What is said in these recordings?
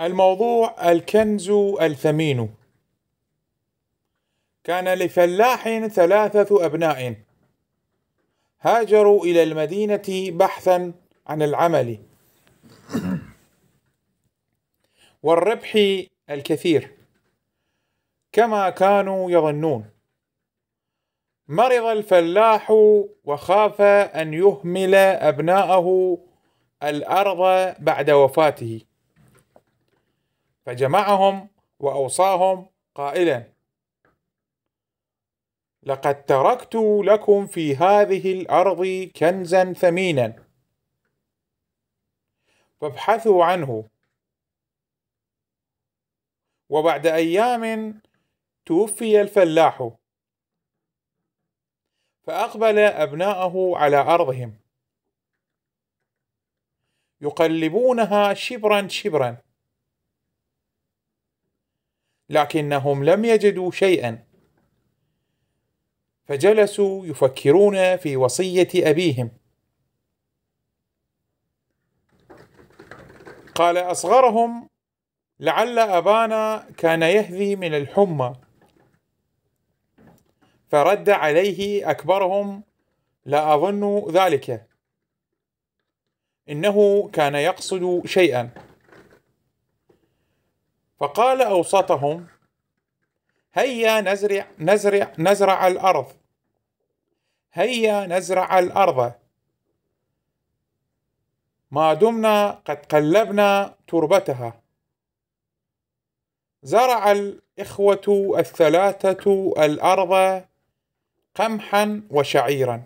الموضوع الكنز الثمين كان لفلاح ثلاثة أبناء هاجروا إلى المدينة بحثا عن العمل والربح الكثير كما كانوا يظنون مرض الفلاح وخاف أن يهمل أبناءه الأرض بعد وفاته فجمعهم وأوصاهم قائلا لقد تركت لكم في هذه الأرض كنزا ثمينا فابحثوا عنه وبعد أيام توفي الفلاح فأقبل أبناءه على أرضهم يقلبونها شبرا شبرا لكنهم لم يجدوا شيئا فجلسوا يفكرون في وصيه ابيهم قال اصغرهم لعل ابانا كان يهذي من الحمى فرد عليه اكبرهم لا اظن ذلك انه كان يقصد شيئا فقال أوسطهم هيا نزرع نزرع نزرع الأرض هيا نزرع الأرض ما دمنا قد قلبنا تربتها زرع الإخوة الثلاثة الأرض قمحا وشعيرا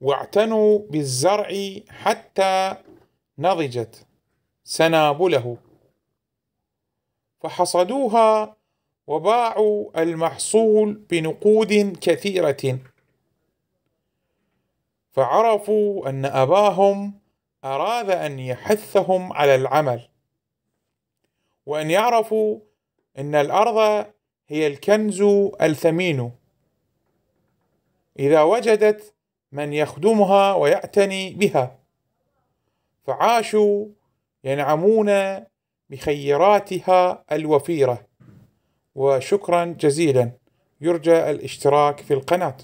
واعتنوا بالزرع حتى نضجت سنابله فحصدوها وباعوا المحصول بنقود كثيرة فعرفوا أن أباهم أراد أن يحثهم على العمل وأن يعرفوا أن الأرض هي الكنز الثمين إذا وجدت من يخدمها ويعتني بها فعاشوا ينعمون بخيراتها الوفيرة وشكرا جزيلا يرجى الاشتراك في القناه